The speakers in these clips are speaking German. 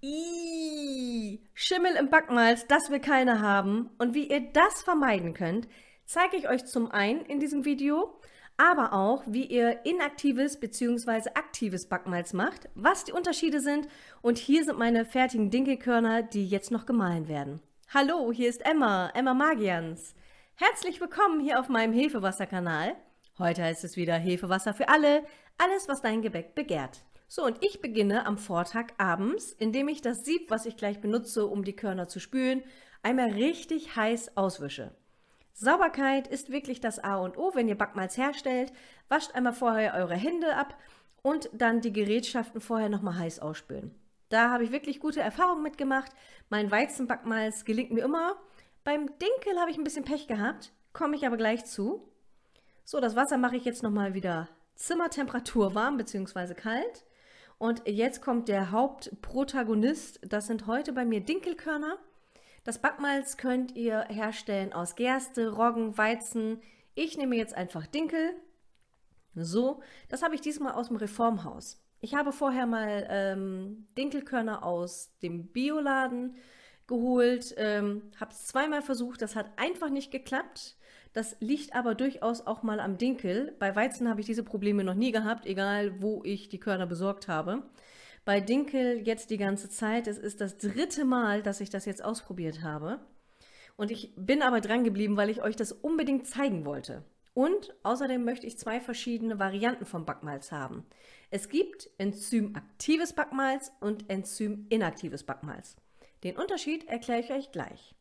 Ihhh, Schimmel im Backmalz, das will keiner haben. Und wie ihr das vermeiden könnt, zeige ich euch zum einen in diesem Video, aber auch, wie ihr inaktives bzw. aktives Backmalz macht, was die Unterschiede sind und hier sind meine fertigen Dinkelkörner, die jetzt noch gemahlen werden. Hallo, hier ist Emma, Emma Magians. Herzlich willkommen hier auf meinem Hefewasserkanal. Heute heißt es wieder Hefewasser für alle, alles was dein Gebäck begehrt. So, und ich beginne am Vortag abends, indem ich das Sieb, was ich gleich benutze, um die Körner zu spülen, einmal richtig heiß auswische. Sauberkeit ist wirklich das A und O, wenn ihr Backmalz herstellt. Wascht einmal vorher eure Hände ab und dann die Gerätschaften vorher nochmal heiß ausspülen. Da habe ich wirklich gute Erfahrungen mitgemacht. Mein Weizenbackmalz gelingt mir immer. Beim Dinkel habe ich ein bisschen Pech gehabt, komme ich aber gleich zu. So, das Wasser mache ich jetzt nochmal wieder Zimmertemperatur warm bzw. kalt. Und jetzt kommt der Hauptprotagonist. Das sind heute bei mir Dinkelkörner. Das Backmalz könnt ihr herstellen aus Gerste, Roggen, Weizen. Ich nehme jetzt einfach Dinkel. So, das habe ich diesmal aus dem Reformhaus. Ich habe vorher mal ähm, Dinkelkörner aus dem Bioladen geholt, ähm, habe es zweimal versucht, das hat einfach nicht geklappt. Das liegt aber durchaus auch mal am Dinkel. Bei Weizen habe ich diese Probleme noch nie gehabt, egal wo ich die Körner besorgt habe. Bei Dinkel jetzt die ganze Zeit. Es ist das dritte Mal, dass ich das jetzt ausprobiert habe. Und ich bin aber dran geblieben, weil ich euch das unbedingt zeigen wollte. Und außerdem möchte ich zwei verschiedene Varianten vom Backmalz haben. Es gibt enzymaktives Backmalz und enzyminaktives Backmalz. Den Unterschied erkläre ich euch gleich.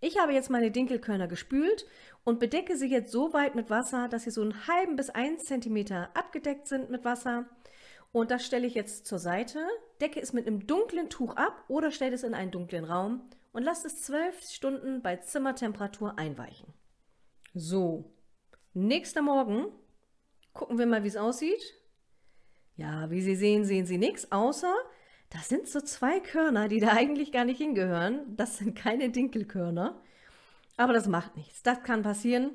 Ich habe jetzt meine Dinkelkörner gespült und bedecke sie jetzt so weit mit Wasser, dass sie so einen halben bis einen Zentimeter abgedeckt sind mit Wasser. Und das stelle ich jetzt zur Seite, decke es mit einem dunklen Tuch ab oder stelle es in einen dunklen Raum und lasse es zwölf Stunden bei Zimmertemperatur einweichen. So, nächster Morgen gucken wir mal, wie es aussieht. Ja, wie Sie sehen, sehen Sie nichts, außer das sind so zwei Körner, die da eigentlich gar nicht hingehören. Das sind keine Dinkelkörner. Aber das macht nichts. Das kann passieren.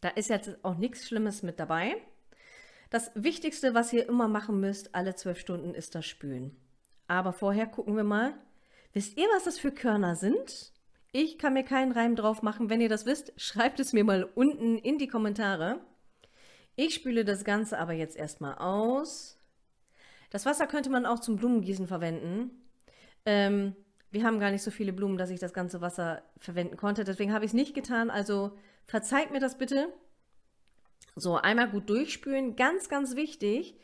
Da ist jetzt auch nichts Schlimmes mit dabei. Das Wichtigste, was ihr immer machen müsst, alle zwölf Stunden, ist das Spülen. Aber vorher gucken wir mal. Wisst ihr, was das für Körner sind? Ich kann mir keinen Reim drauf machen. Wenn ihr das wisst, schreibt es mir mal unten in die Kommentare. Ich spüle das Ganze aber jetzt erstmal aus. Das Wasser könnte man auch zum Blumengießen verwenden. Ähm, wir haben gar nicht so viele Blumen, dass ich das ganze Wasser verwenden konnte. Deswegen habe ich es nicht getan. Also verzeiht mir das bitte. So, einmal gut durchspülen. Ganz, ganz wichtig.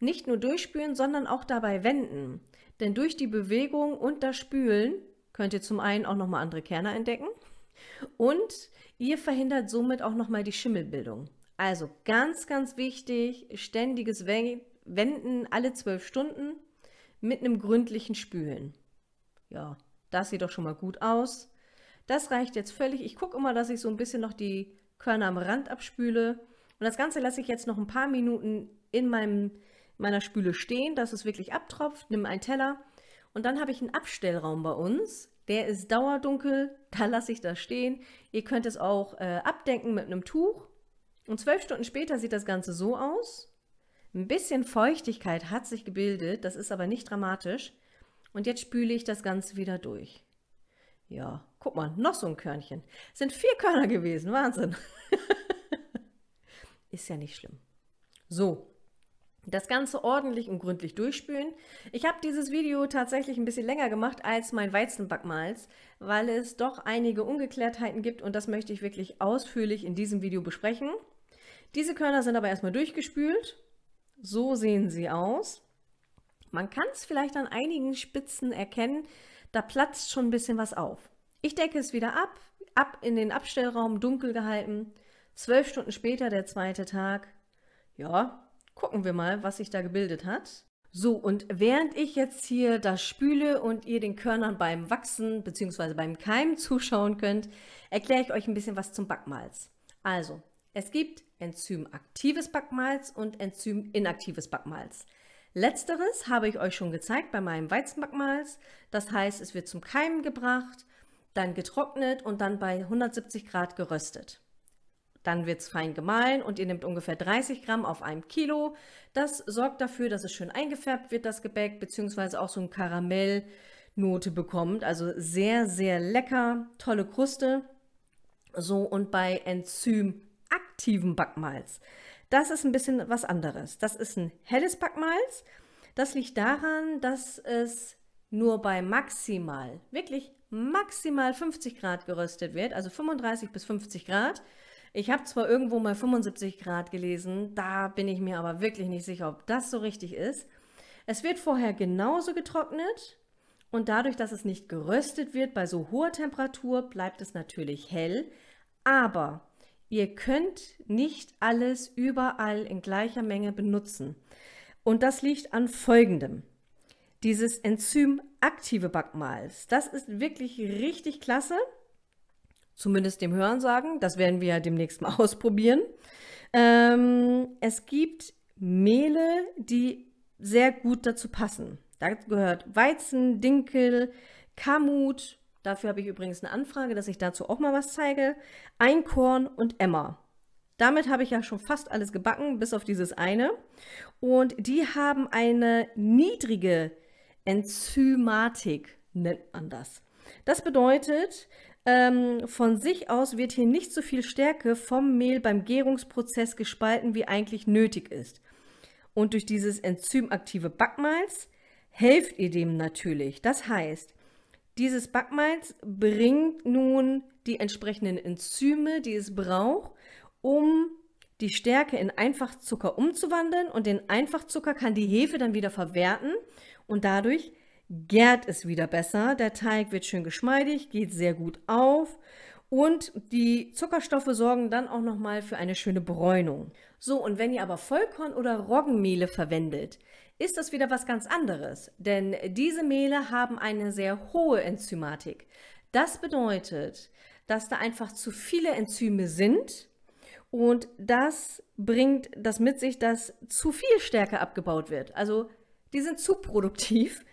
Nicht nur durchspülen, sondern auch dabei wenden. Denn durch die Bewegung und das Spülen könnt ihr zum einen auch nochmal andere Kerne entdecken. Und ihr verhindert somit auch nochmal die Schimmelbildung. Also ganz, ganz wichtig, ständiges Wenden wenden alle zwölf Stunden mit einem gründlichen Spülen. Ja, das sieht doch schon mal gut aus. Das reicht jetzt völlig. Ich gucke immer, dass ich so ein bisschen noch die Körner am Rand abspüle. Und das Ganze lasse ich jetzt noch ein paar Minuten in meinem, meiner Spüle stehen, dass es wirklich abtropft. Nimm einen Teller. Und dann habe ich einen Abstellraum bei uns. Der ist dauerdunkel, da lasse ich das stehen. Ihr könnt es auch äh, abdenken mit einem Tuch. Und zwölf Stunden später sieht das Ganze so aus. Ein bisschen Feuchtigkeit hat sich gebildet, das ist aber nicht dramatisch. Und jetzt spüle ich das Ganze wieder durch. Ja, guck mal, noch so ein Körnchen. Sind vier Körner gewesen, Wahnsinn. ist ja nicht schlimm. So, das Ganze ordentlich und gründlich durchspülen. Ich habe dieses Video tatsächlich ein bisschen länger gemacht als mein Weizenbackmalz, weil es doch einige Ungeklärtheiten gibt und das möchte ich wirklich ausführlich in diesem Video besprechen. Diese Körner sind aber erstmal durchgespült so sehen sie aus. Man kann es vielleicht an einigen Spitzen erkennen, da platzt schon ein bisschen was auf. Ich decke es wieder ab, ab in den Abstellraum, dunkel gehalten. Zwölf Stunden später der zweite Tag. Ja, gucken wir mal, was sich da gebildet hat. So, und während ich jetzt hier das spüle und ihr den Körnern beim Wachsen bzw. beim Keimen zuschauen könnt, erkläre ich euch ein bisschen was zum Backmalz. Also, es gibt enzymaktives Backmalz und enzyminaktives Backmalz. Letzteres habe ich euch schon gezeigt bei meinem Weizenbackmalz. Das heißt, es wird zum Keimen gebracht, dann getrocknet und dann bei 170 Grad geröstet. Dann wird es fein gemahlen und ihr nehmt ungefähr 30 Gramm auf einem Kilo. Das sorgt dafür, dass es schön eingefärbt wird, das Gebäck, beziehungsweise auch so eine Karamellnote bekommt. Also sehr, sehr lecker, tolle Kruste. So, und bei Enzym aktiven Backmalz. Das ist ein bisschen was anderes. Das ist ein helles Backmalz. Das liegt daran, dass es nur bei maximal, wirklich maximal 50 Grad geröstet wird, also 35 bis 50 Grad. Ich habe zwar irgendwo mal 75 Grad gelesen, da bin ich mir aber wirklich nicht sicher, ob das so richtig ist. Es wird vorher genauso getrocknet und dadurch, dass es nicht geröstet wird bei so hoher Temperatur, bleibt es natürlich hell, aber Ihr könnt nicht alles überall in gleicher Menge benutzen. Und das liegt an Folgendem. Dieses Enzym aktive Backmals, das ist wirklich richtig klasse. Zumindest dem Hören sagen, das werden wir ja demnächst mal ausprobieren. Ähm, es gibt Mehle, die sehr gut dazu passen. Da gehört Weizen, Dinkel, Kamut, Dafür habe ich übrigens eine Anfrage, dass ich dazu auch mal was zeige. Einkorn und Emma. Damit habe ich ja schon fast alles gebacken, bis auf dieses eine. Und die haben eine niedrige Enzymatik, nennt man das. Das bedeutet, ähm, von sich aus wird hier nicht so viel Stärke vom Mehl beim Gärungsprozess gespalten, wie eigentlich nötig ist. Und durch dieses enzymaktive Backmalz helft ihr dem natürlich. Das heißt, dieses Backmalz bringt nun die entsprechenden Enzyme, die es braucht, um die Stärke in Einfachzucker umzuwandeln und den Einfachzucker kann die Hefe dann wieder verwerten und dadurch gärt es wieder besser. Der Teig wird schön geschmeidig, geht sehr gut auf und die Zuckerstoffe sorgen dann auch nochmal für eine schöne Bräunung. So, und wenn ihr aber Vollkorn- oder Roggenmehle verwendet, ist das wieder was ganz anderes, denn diese Mehle haben eine sehr hohe Enzymatik. Das bedeutet, dass da einfach zu viele Enzyme sind und das bringt das mit sich, dass zu viel Stärke abgebaut wird. Also die sind zu produktiv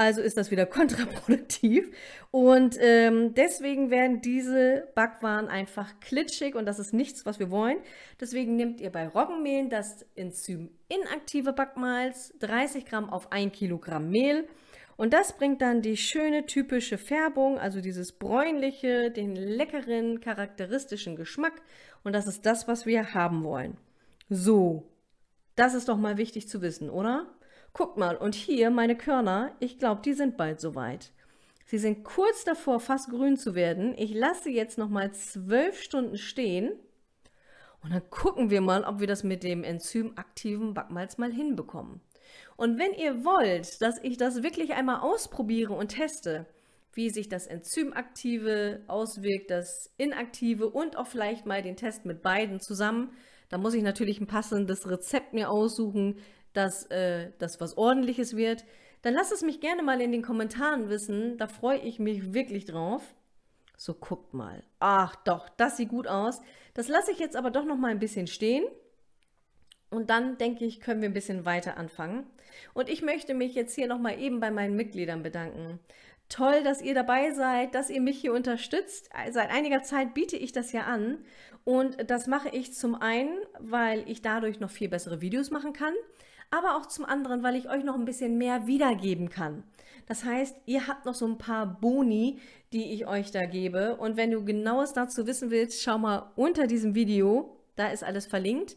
also ist das wieder kontraproduktiv. Und ähm, deswegen werden diese Backwaren einfach klitschig und das ist nichts, was wir wollen. Deswegen nehmt ihr bei Roggenmehl das Enzym inaktive Backmalz, 30 Gramm auf 1 Kilogramm Mehl. Und das bringt dann die schöne typische Färbung, also dieses bräunliche, den leckeren, charakteristischen Geschmack. Und das ist das, was wir haben wollen. So, das ist doch mal wichtig zu wissen, oder? Guckt mal, und hier meine Körner, ich glaube, die sind bald soweit. Sie sind kurz davor, fast grün zu werden. Ich lasse sie jetzt nochmal zwölf Stunden stehen und dann gucken wir mal, ob wir das mit dem enzymaktiven Backmalz mal hinbekommen. Und wenn ihr wollt, dass ich das wirklich einmal ausprobiere und teste, wie sich das Enzymaktive auswirkt, das Inaktive und auch vielleicht mal den Test mit beiden zusammen. dann muss ich natürlich ein passendes Rezept mir aussuchen dass äh, das was ordentliches wird, dann lasst es mich gerne mal in den Kommentaren wissen. Da freue ich mich wirklich drauf. So, guckt mal. Ach doch, das sieht gut aus. Das lasse ich jetzt aber doch noch mal ein bisschen stehen. Und dann denke ich, können wir ein bisschen weiter anfangen. Und ich möchte mich jetzt hier noch mal eben bei meinen Mitgliedern bedanken. Toll, dass ihr dabei seid, dass ihr mich hier unterstützt. Seit einiger Zeit biete ich das ja an. Und das mache ich zum einen, weil ich dadurch noch viel bessere Videos machen kann aber auch zum anderen, weil ich euch noch ein bisschen mehr wiedergeben kann. Das heißt, ihr habt noch so ein paar Boni, die ich euch da gebe. Und wenn du genaues dazu wissen willst, schau mal unter diesem Video, da ist alles verlinkt.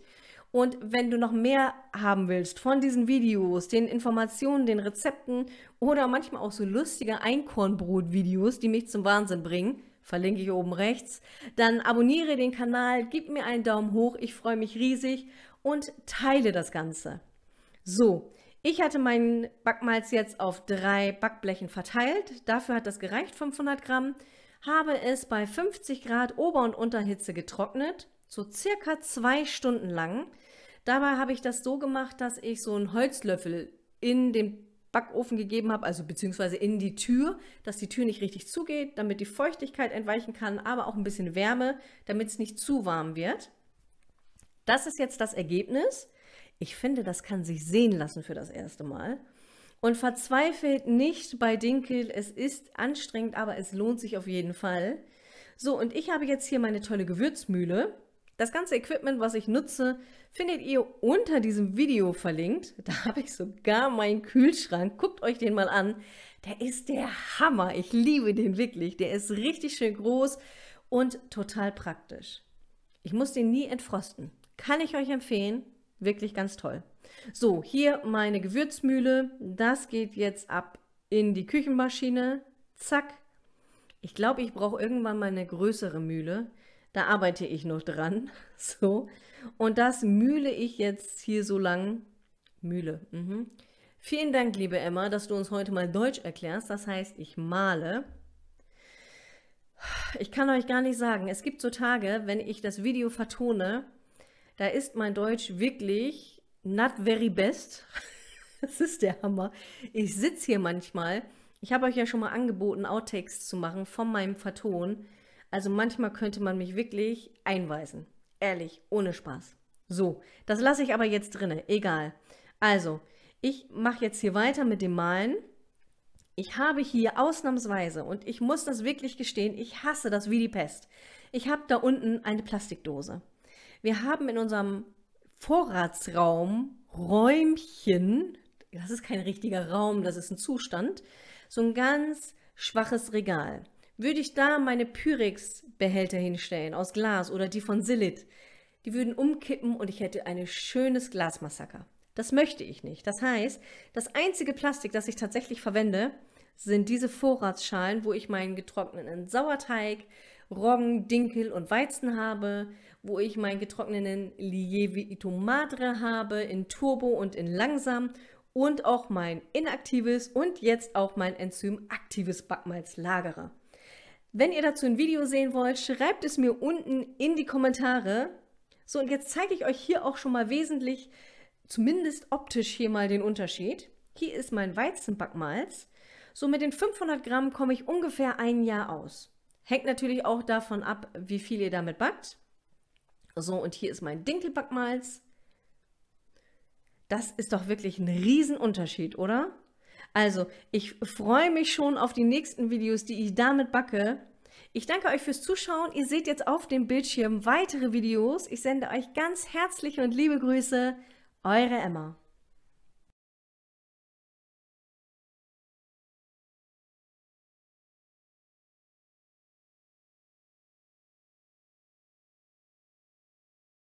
Und wenn du noch mehr haben willst von diesen Videos, den Informationen, den Rezepten oder manchmal auch so lustige Einkornbrot-Videos, die mich zum Wahnsinn bringen, verlinke ich oben rechts, dann abonniere den Kanal, gib mir einen Daumen hoch, ich freue mich riesig und teile das Ganze. So, ich hatte meinen Backmalz jetzt auf drei Backblechen verteilt. Dafür hat das gereicht, 500 Gramm. Habe es bei 50 Grad Ober- und Unterhitze getrocknet, so circa zwei Stunden lang. Dabei habe ich das so gemacht, dass ich so einen Holzlöffel in den Backofen gegeben habe, also beziehungsweise in die Tür, dass die Tür nicht richtig zugeht, damit die Feuchtigkeit entweichen kann, aber auch ein bisschen Wärme, damit es nicht zu warm wird. Das ist jetzt das Ergebnis. Ich finde, das kann sich sehen lassen für das erste Mal. Und verzweifelt nicht bei Dinkel. Es ist anstrengend, aber es lohnt sich auf jeden Fall. So, und ich habe jetzt hier meine tolle Gewürzmühle. Das ganze Equipment, was ich nutze, findet ihr unter diesem Video verlinkt. Da habe ich sogar meinen Kühlschrank. Guckt euch den mal an. Der ist der Hammer. Ich liebe den wirklich. Der ist richtig schön groß und total praktisch. Ich muss den nie entfrosten. Kann ich euch empfehlen. Wirklich ganz toll. So, hier meine Gewürzmühle. Das geht jetzt ab in die Küchenmaschine. Zack. Ich glaube, ich brauche irgendwann mal eine größere Mühle. Da arbeite ich noch dran. So. Und das mühle ich jetzt hier so lang. Mühle. Mhm. Vielen Dank, liebe Emma, dass du uns heute mal Deutsch erklärst. Das heißt, ich male. Ich kann euch gar nicht sagen, es gibt so Tage, wenn ich das Video vertone, da ist mein Deutsch wirklich not very best. Das ist der Hammer. Ich sitze hier manchmal. Ich habe euch ja schon mal angeboten, Outtakes zu machen von meinem Verton. Also manchmal könnte man mich wirklich einweisen. Ehrlich, ohne Spaß. So, das lasse ich aber jetzt drinne. Egal. Also, ich mache jetzt hier weiter mit dem Malen. Ich habe hier ausnahmsweise, und ich muss das wirklich gestehen, ich hasse das wie die Pest. Ich habe da unten eine Plastikdose. Wir haben in unserem Vorratsraum Räumchen, das ist kein richtiger Raum, das ist ein Zustand, so ein ganz schwaches Regal. Würde ich da meine Pyrex-Behälter hinstellen aus Glas oder die von Silit, die würden umkippen und ich hätte ein schönes Glasmassaker. Das möchte ich nicht. Das heißt, das einzige Plastik, das ich tatsächlich verwende, sind diese Vorratsschalen, wo ich meinen getrockneten Sauerteig, Roggen, Dinkel und Weizen habe wo ich meinen getrockneten Lieve Itomadre habe in Turbo und in Langsam und auch mein inaktives und jetzt auch mein enzymaktives aktives Backmalz lagere. Wenn ihr dazu ein Video sehen wollt, schreibt es mir unten in die Kommentare. So, und jetzt zeige ich euch hier auch schon mal wesentlich, zumindest optisch hier mal den Unterschied. Hier ist mein Weizenbackmalz. So mit den 500 Gramm komme ich ungefähr ein Jahr aus. Hängt natürlich auch davon ab, wie viel ihr damit backt. So, und hier ist mein Dinkelbackmalz. Das ist doch wirklich ein Riesenunterschied, oder? Also, ich freue mich schon auf die nächsten Videos, die ich damit backe. Ich danke euch fürs Zuschauen. Ihr seht jetzt auf dem Bildschirm weitere Videos. Ich sende euch ganz herzliche und liebe Grüße. Eure Emma.